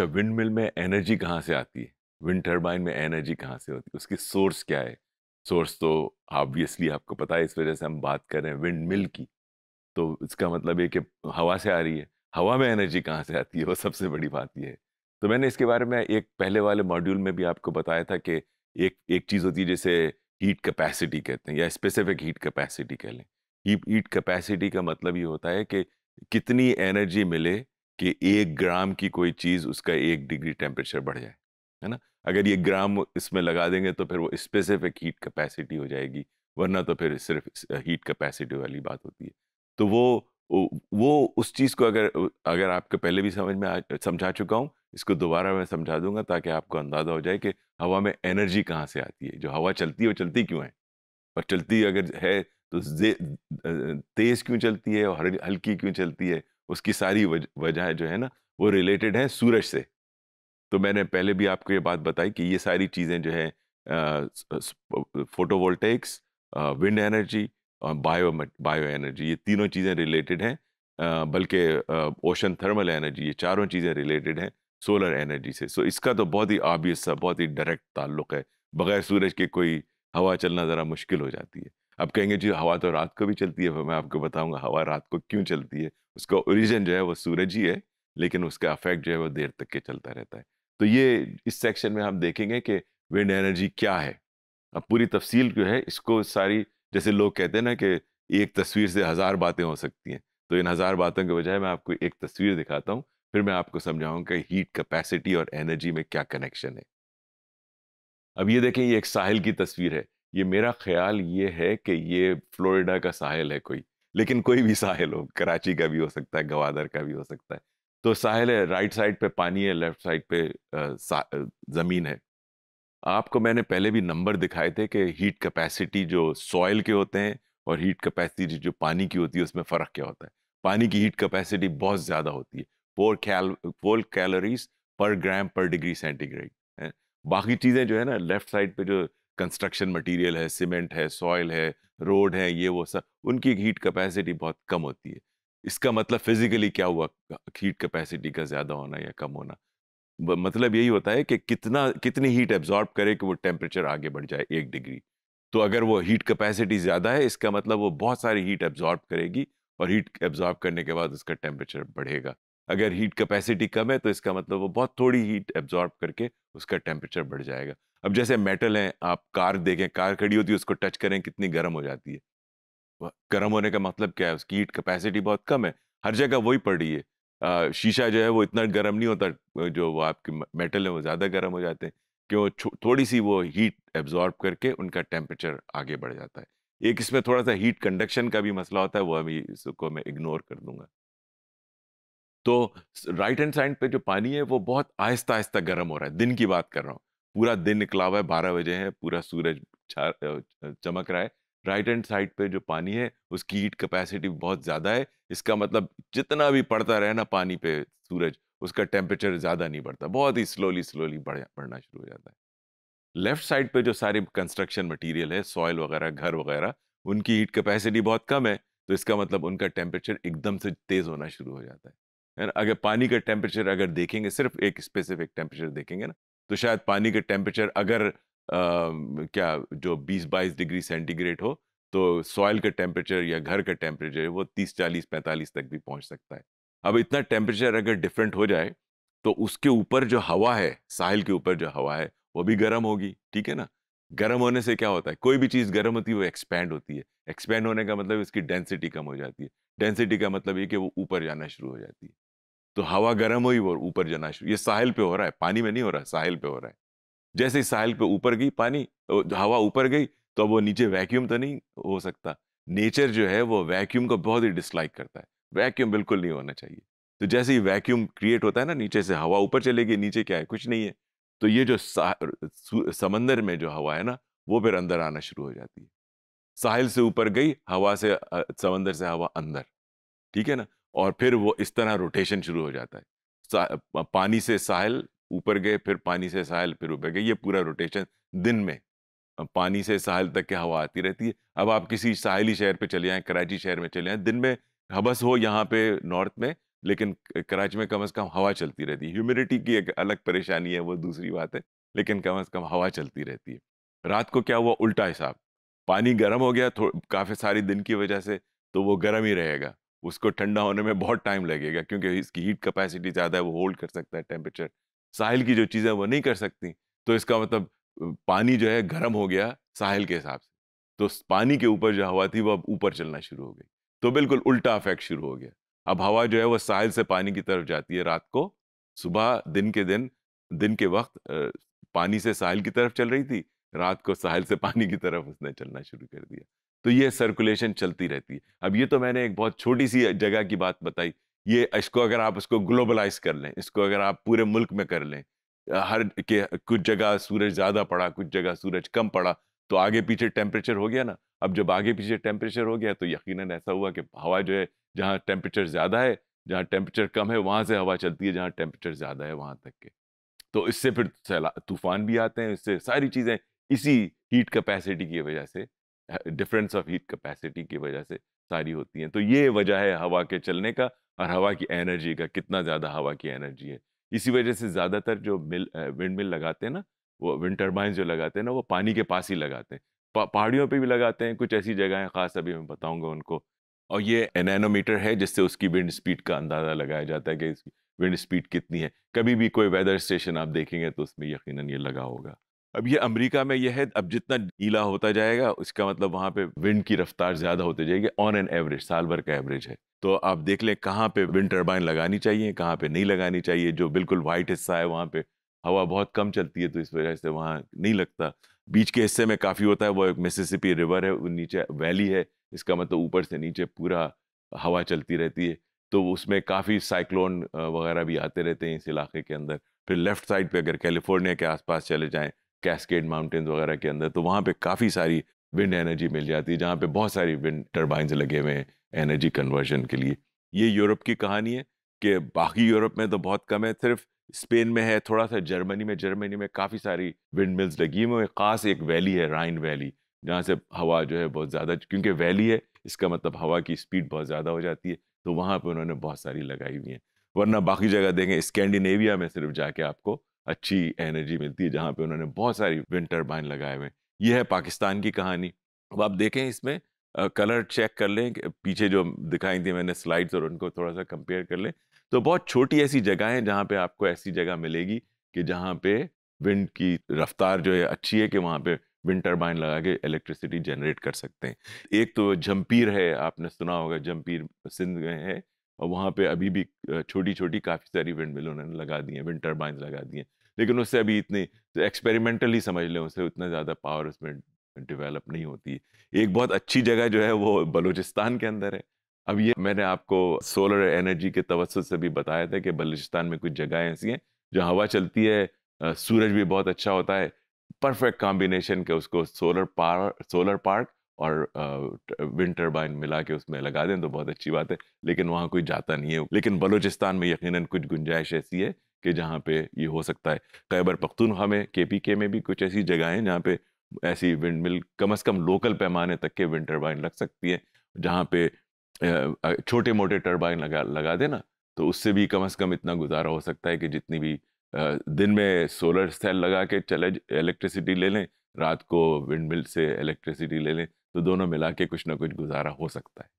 अच्छा wind mill में energy कहाँ से आती है विंड टर्बाइन में एनर्जी कहाँ से होती है उसकी सोर्स क्या है सोर्स तो ऑब्वियसली आपको पता है इस वजह से हम बात कर रहे हैं विंड मिल की तो इसका मतलब ये कि हवा से आ रही है हवा में एनर्जी कहाँ से आती है वो सबसे बड़ी बात यह है तो मैंने इसके बारे में एक पहले वाले मॉड्यूल में भी आपको बताया था कि एक एक चीज़ होती है जैसे हीट कैपेसिटी कहते हैं या स्पेसिफिक हीट कैपेसिटी कह लें हीट कैपेसिटी का मतलब ये होता है कि कितनी एनर्जी मिले कि एक ग्राम की कोई चीज़ उसका एक डिग्री टेम्परेचर बढ़ जाए है ना अगर ये ग्राम इसमें लगा देंगे तो फिर वो स्पेसिफिक हीट कैपेसिटी हो जाएगी वरना तो फिर सिर्फ हीट कैपेसिटी वाली बात होती है तो वो वो उस चीज़ को अगर अगर आपके पहले भी समझ में आ समझा चुका हूँ इसको दोबारा मैं समझा दूंगा ताकि आपको अंदाज़ा हो जाए कि हवा में एनर्जी कहाँ से आती है जो हवा चलती है वो चलती क्यों है और चलती अगर है तो तेज़ क्यों चलती है और हल्की क्यों चलती है उसकी सारी वजह जो है ना वो रिलेटेड है सूरज से तो मैंने पहले भी आपको ये बात बताई कि ये सारी चीज़ें जो है फोटोवोल्टेक्स विंड एनर्जी और बायो बायो एनर्जी ये तीनों चीज़ें रिलेटेड हैं बल्कि ओशन थर्मल एनर्जी ये चारों चीज़ें रिलेटेड हैं सोलर एनर्जी से सो so, इसका तो बहुत ही ऑबियस सा बहुत ही डायरेक्ट ताल्लुक है बगैर सूरज के कोई हवा चलना ज़रा मुश्किल हो जाती है अब कहेंगे जी हवा तो रात को भी चलती है मैं आपको बताऊंगा हवा रात को क्यों चलती है उसका ओरिजिन जो है वो सूरज ही है लेकिन उसका अफेक्ट जो है वो देर तक के चलता रहता है तो ये इस सेक्शन में हम देखेंगे कि विंड एनर्जी क्या है अब पूरी तफसील जो है इसको सारी जैसे लोग कहते हैं ना कि एक तस्वीर से हज़ार बातें हो सकती हैं तो इन हज़ार बातों के बजाय मैं आपको एक तस्वीर दिखाता हूँ फिर मैं आपको समझाऊँ कि हीट कैपेसिटी और एनर्जी में क्या कनेक्शन है अब ये देखें ये एक साहिल की तस्वीर है ये मेरा ख्याल ये है कि ये फ्लोरिडा का साहिल है कोई लेकिन कोई भी साहिल हो कराची का भी हो सकता है गवादर का भी हो सकता है तो साहिल है राइट साइड पे पानी है लेफ्ट साइड पे ज़मीन है आपको मैंने पहले भी नंबर दिखाए थे कि हीट कैपेसिटी जो सॉइल के होते हैं और हीट कैपेसिटी जो पानी की होती है उसमें फ़र्क क्या होता है पानी की हीट कैपेसिटी बहुत ज़्यादा होती है फोर कैल फोर कैलोरीज पर ग्राम पर डिग्री सेंटीग्रेड बाकी चीज़ें जो है ना लेफ्ट साइड पे जो कंस्ट्रक्शन मटेरियल है सीमेंट है सॉयल है रोड है ये वो सब उनकी हीट कैपेसिटी बहुत कम होती है इसका मतलब फिजिकली क्या हुआ हीट कैपेसिटी का ज़्यादा होना या कम होना मतलब यही होता है कि कितना कितनी हीट एब्जॉर्ब करे कि वो टेम्परेचर आगे बढ़ जाए एक डिग्री तो अगर वो हीट कैपेसिटी ज़्यादा है इसका मतलब वो बहुत सारी हीट एब्जॉर्ब करेगी और हीट एब्जॉर्ब करने के बाद उसका टेम्परेचर बढ़ेगा अगर हीट कैपेसिटी कम है तो इसका मतलब वो बहुत थोड़ी हीट एब्जॉर्ब करके उसका टेम्परेचर बढ़ जाएगा अब जैसे मेटल हैं आप कार देखें कार खड़ी होती है उसको टच करें कितनी गर्म हो जाती है गर्म होने का मतलब क्या है उसकी हीट कैपेसिटी बहुत कम है हर जगह वही पड़ रही है आ, शीशा जो है वो इतना गर्म नहीं होता जो वो आपके मेटल है वो ज़्यादा गर्म हो जाते हैं क्यों थोड़ी सी वो हीट एब्जॉर्ब करके उनका टेम्परेचर आगे बढ़ जाता है एक इसमें थोड़ा सा हीट कंडक्शन का भी मसला होता है वो अभी इसको मैं इग्नोर कर दूंगा तो राइट हैंड साइड पे जो पानी है वो बहुत आहिस्ता आहिस्ता गर्म हो रहा है दिन की बात कर रहा हूँ पूरा दिन निकला हुआ है बारह बजे है पूरा सूरज चमक रहा है राइट हैंड साइड पे जो पानी है उसकी हीट कैपेसिटी बहुत ज़्यादा है इसका मतलब जितना भी पड़ता रहे ना पानी पे सूरज उसका टेम्परेचर ज़्यादा नहीं बढ़ता बहुत ही स्लोली स्लोली बढ़ बढ़ना शुरू हो जाता है लेफ्ट साइड पे जो सारे कंस्ट्रक्शन मटेरियल है सॉयल वगैरह घर वगैरह उनकी हीट कैपेसिटी बहुत कम है तो इसका मतलब उनका टेम्परेचर एकदम से तेज़ होना शुरू हो जाता है अगर पानी का टेम्परेचर अगर देखेंगे सिर्फ एक स्पेसिफिक टेम्परेचर देखेंगे ना तो शायद पानी का टेम्परेचर अगर आ, क्या जो 20-22 डिग्री सेंटीग्रेड हो तो सॉइल का टेम्परेचर या घर का टेम्परेचर वो 30-40-45 तक भी पहुंच सकता है अब इतना टेम्परेचर अगर डिफरेंट हो जाए तो उसके ऊपर जो हवा है साहिल के ऊपर जो हवा है वो भी गर्म होगी ठीक है ना गर्म होने से क्या होता है कोई भी चीज़ गर्म होती है वो एक्सपैंड होती है एक्सपैंड होने का मतलब इसकी डेंसिटी कम हो जाती है डेंसिटी का मतलब ये कि वो ऊपर जाना शुरू हो जाती है तो हवा गर्म हुई और ऊपर जाना शुरू ये साहिल पे हो रहा है पानी में नहीं हो रहा है साहिल पे हो रहा है जैसे ही साहिल पे ऊपर गई पानी तो हवा ऊपर गई तो अब वो नीचे वैक्यूम तो नहीं हो सकता नेचर जो है वो वैक्यूम को बहुत ही डिसलाइक करता है वैक्यूम बिल्कुल नहीं होना चाहिए तो जैसे ही वैक्यूम क्रिएट होता है ना नीचे से हवा ऊपर चलेगी नीचे क्या है कुछ नहीं है तो ये जो समंदर में जो हवा है ना वो फिर अंदर आना शुरू हो जाती है साहिल से ऊपर गई हवा से समंदर से हवा अंदर ठीक है ना और फिर वो इस तरह रोटेशन शुरू हो जाता है पानी से साहिल ऊपर गए फिर पानी से साहिल फिर ऊपर गए ये पूरा रोटेशन दिन में पानी से साहिल तक की हवा आती रहती है अब आप किसी साहली शहर पे चले जाएँ कराची शहर में चले जाएँ दिन में हबस हो यहाँ पे नॉर्थ में लेकिन कराची में कम अज़ कम हवा चलती रहती है ह्यूमिडिटी की एक अलग परेशानी है वो दूसरी बात है लेकिन कम अज़ कम हवा चलती रहती है रात को क्या हुआ उल्टा हिसाब पानी गर्म हो गया काफ़ी सारी दिन की वजह से तो वो गर्म ही रहेगा उसको ठंडा होने में बहुत टाइम लगेगा क्योंकि इसकी हीट कैपेसिटी ज़्यादा है वो होल्ड कर सकता है टेम्परेचर साहिल की जो चीज़ें वो नहीं कर सकती तो इसका मतलब पानी जो है गर्म हो गया साहिल के हिसाब से तो पानी के ऊपर जो हवा थी वो अब ऊपर चलना शुरू हो गई तो बिल्कुल उल्टा अफेक्ट शुरू हो गया अब हवा जो है वो साहिल से पानी की तरफ जाती है रात को सुबह दिन के दिन दिन के वक्त पानी से साहिल की तरफ चल रही थी रात को साहिल से पानी की तरफ उसने चलना शुरू कर दिया तो ये सर्कुलेशन चलती रहती है अब ये तो मैंने एक बहुत छोटी सी जगह की बात बताई ये इसको अगर आप इसको ग्लोबलाइज कर लें इसको अगर आप पूरे मुल्क में कर लें हर के कुछ जगह सूरज ज़्यादा पड़ा कुछ जगह सूरज कम पड़ा तो आगे पीछे टेम्परेचर हो गया ना अब जब आगे पीछे टेम्परेचर हो गया तो यकीनन ऐसा हुआ कि हवा जो है जहाँ टेम्परेचर ज़्यादा है जहाँ टेम्परेचर कम है वहाँ से हवा चलती है जहाँ टेम्परेचर ज़्यादा है वहाँ तक के तो इससे फिर तूफान भी आते हैं इससे सारी चीज़ें इसी हीट कैपेसिटी की वजह से डिफरेंस ऑफ हीट कैपेसिटी की वजह से सारी होती हैं तो ये वजह है हवा के चलने का और हवा की एनर्जी का कितना ज़्यादा हवा की एनर्जी है इसी वजह से ज़्यादातर जो मिल विंड मिल लगाते हैं ना वो विंड टर्बाइन जो लगाते हैं ना वो पानी के पास ही लगाते हैं पहाड़ियों पे भी लगाते हैं कुछ ऐसी जगह हैं ख़ास अभी मैं बताऊंगा उनको और ये एनैनोमीटर है जिससे उसकी विंड स्पीड का अंदाज़ा लगाया जाता है कि इसकी विंड स्पीड कितनी है कभी भी कोई वेदर स्टेशन आप देखेंगे तो उसमें यकीनन ये लगा होगा अब ये अमेरिका में यह है अब जितना गीला होता जाएगा उसका मतलब वहाँ पे विंड की रफ्तार ज़्यादा होती जाएगी ऑन एन एवरेज साल भर का एवरेज है तो आप देख लें कहाँ पे विंड टर्बाइन लगानी चाहिए कहाँ पे नहीं लगानी चाहिए जो बिल्कुल वाइट हिस्सा है वहाँ पे हवा बहुत कम चलती है तो इस वजह से वहाँ नहीं लगता बीच के हिस्से में काफ़ी होता है वो एक मिसिसिपी रिवर है नीचे वैली है इसका मतलब ऊपर से नीचे पूरा हवा चलती रहती है तो उसमें काफ़ी साइक्लोन वगैरह भी आते रहते हैं इस इलाके के अंदर फिर लेफ्ट साइड पे अगर कैलिफोर्निया के आसपास चले जाएं कैस्केड माउंटेन्स वगैरह के अंदर तो वहाँ पे काफ़ी सारी विंड एनर्जी मिल जाती है जहाँ पे बहुत सारी विंड टर्बाइंस लगे हुए हैं एनर्जी कन्वर्जन के लिए ये यूरोप की कहानी है कि बाकी यूरोप में तो बहुत कम है सिर्फ स्पेन में है थोड़ा सा जर्मनी में जर्मनी में काफ़ी सारी विंड मिल्स लगी हुई ख़ास एक वैली है राइन वैली जहाँ से हवा जो है बहुत ज़्यादा क्योंकि वैली है इसका मतलब हवा की स्पीड बहुत ज़्यादा हो जाती है तो वहाँ पर उन्होंने बहुत सारी लगाई हुई हैं वरना बाकी जगह देखें स्कैंडिनेविया में सिर्फ जाके आपको अच्छी एनर्जी मिलती है जहाँ पे उन्होंने बहुत सारी विंड टर्बाइन लगाए हुए हैं ये है पाकिस्तान की कहानी अब आप देखें इसमें कलर चेक कर लें पीछे जो दिखाई थी मैंने स्लाइड्स और उनको थोड़ा सा कंपेयर कर लें तो बहुत छोटी ऐसी जगह है जहाँ पे आपको ऐसी जगह मिलेगी कि जहाँ पे विंड की रफ्तार जो है अच्छी है कि वहाँ पे विंड टर्बाइन लगा के इलेक्ट्रिसिटी जनरेट कर सकते हैं एक तो जम्पीर है आपने सुना होगा जम्पीर सिंध में है और वहाँ पे अभी भी छोटी छोटी काफ़ी सारी विंड मिल उन्होंने लगा दी हैं विंड टर्बाइन लगा दी हैं लेकिन उससे अभी इतनी तो एक्सपेरिमेंटली समझ लें उससे उतना ज़्यादा पावर उसमें डेवलप नहीं होती है एक बहुत अच्छी जगह जो है वो बलूचिस्तान के अंदर है अब ये मैंने आपको सोलर एनर्जी के तवसत से भी बताया था कि बलूचिस्तान में कुछ जगहें ऐसी हैं जहाँ हवा चलती है सूरज भी बहुत अच्छा होता है परफेक्ट कॉम्बिनेशन के उसको सोलर पार सोलर पार्क और विंड टर्बाइन मिला के उसमें लगा दें तो बहुत अच्छी बात है लेकिन वहाँ कोई जाता नहीं है लेकिन बलूचिस्तान में यकीनन कुछ गुंजाइश ऐसी है कि जहाँ पे ये हो सकता है खैबर पख्तूनख्वा में के पी के में भी कुछ ऐसी जगह हैं जहाँ पे ऐसी विंड मिल कम अज़ कम लोकल पैमाने तक के विंड टर्बाइन लग सकती है जहाँ पे छोटे मोटे टर्बाइन लगा लगा देना तो उससे भी कम अज़ कम इतना गुजारा हो सकता है कि जितनी भी दिन में सोलर सेल लगा के चले इलेक्ट्रिसिटी ले लें रात को विंड मिल से इलेक्ट्रिसिटी ले लें तो दोनों मिला के कुछ ना कुछ गुजारा हो सकता है